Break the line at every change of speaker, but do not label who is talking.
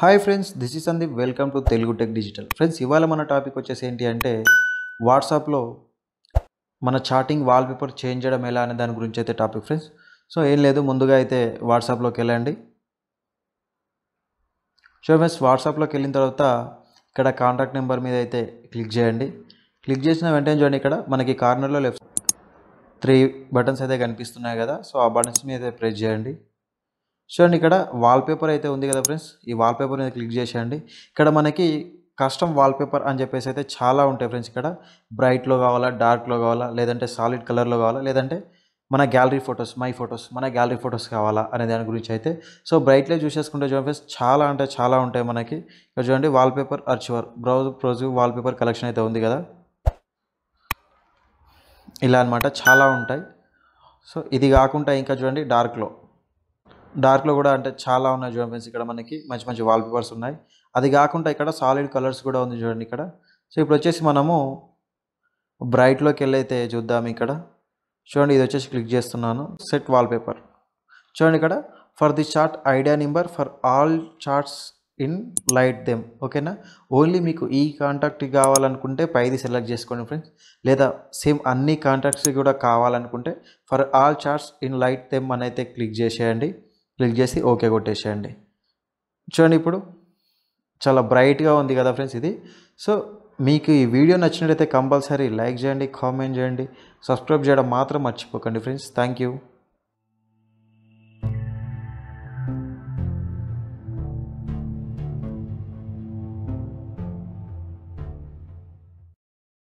hi friends this is Sandeep welcome to Telugu tech digital friends ఇవాళ మన topic వచ్చేసి ఏంటి అంటే వాట్సాప్లో మన చాటింగ్ వాల్పేపర్ చేంజ్ చేయడం ఎలా అనే దాని గురించి అయితే టాపిక్ ఫ్రెండ్స్ సో ఏం లేదు ముందుగా అయితే వాట్సాప్లోకి వెళ్ళండి సో ఫ్రెండ్స్ వాట్సాప్లోకి వెళ్ళిన తర్వాత ఇక్కడ కాంటాక్ట్ నెంబర్ మీద అయితే క్లిక్ చేయండి క్లిక్ చేసిన వెంటనే చూడండి ఇక్కడ మనకి కార్నర్లో లెఫ్ట్ త్రీ బటన్స్ అయితే కనిపిస్తున్నాయి కదా సో ఆ బటన్స్ మీద ప్రెస్ చేయండి చూడండి ఇక్కడ వాల్పేపర్ అయితే ఉంది కదా ఫ్రెండ్స్ ఈ వాల్పేపర్ మీద క్లిక్ చేసేయండి ఇక్కడ మనకి కస్టమ్ వాల్పేపర్ అని చెప్పేసి అయితే చాలా ఉంటాయి ఫ్రెండ్స్ ఇక్కడ బ్రైట్లో కావాలా డార్క్లో కావాలా లేదంటే సాలిడ్ కలర్లో కావాలా లేదంటే మన గ్యాలరీ ఫొటోస్ మై ఫొటోస్ మన గ్యాలరీ ఫొటోస్ కావాలా అనే దాని గురించి అయితే సో బ్రైట్లో చూసేసుకుంటే చూడండి ఫ్రెండ్స్ చాలా అంటే చాలా ఉంటాయి మనకి ఇక్కడ చూడండి వాల్పేపర్ అర్చివర్ బ్రౌజ్ ప్రొజు వాల్పేపర్ కలెక్షన్ అయితే ఉంది కదా ఇలా అనమాట చాలా ఉంటాయి సో ఇది కాకుండా ఇంకా చూడండి డార్క్లో డార్క్లో కూడా అంటే చాలా ఉన్నాయి చూడండి ఫ్రెండ్స్ ఇక్కడ మనకి మంచి మంచి వాల్పేపర్స్ ఉన్నాయి అది కాకుండా ఇక్కడ సాలిడ్ కలర్స్ కూడా ఉంది చూడండి ఇక్కడ సో ఇప్పుడు వచ్చేసి మనము బ్రైట్లోకి వెళ్ళైతే చూద్దాం ఇక్కడ చూడండి ఇది వచ్చేసి క్లిక్ చేస్తున్నాను సెట్ వాల్పేపర్ చూడండి ఇక్కడ for the chat idea number for all chats in light them ఓకేనా ఓన్లీ మీకు ఈ కాంటాక్ట్ కావాలనుకుంటే పైది సెలెక్ట్ చేసుకోండి ఫ్రెండ్స్ లేదా సేమ్ అన్ని కాంటాక్ట్స్ కూడా కావాలనుకుంటే for all chats in light them అని క్లిక్ చేసేయండి క్లిక్ చేసి ఓకే కొట్టేసేయండి చూడండి ఇప్పుడు చాలా బ్రైట్గా ఉంది కదా ఫ్రెండ్స్ ఇది సో మీకు ఈ వీడియో నచ్చినట్టయితే కంపల్సరీ లైక్ చేయండి కామెంట్ చేయండి సబ్స్క్రైబ్ చేయడం మాత్రం మర్చిపోకండి ఫ్రెండ్స్ థ్యాంక్ యూ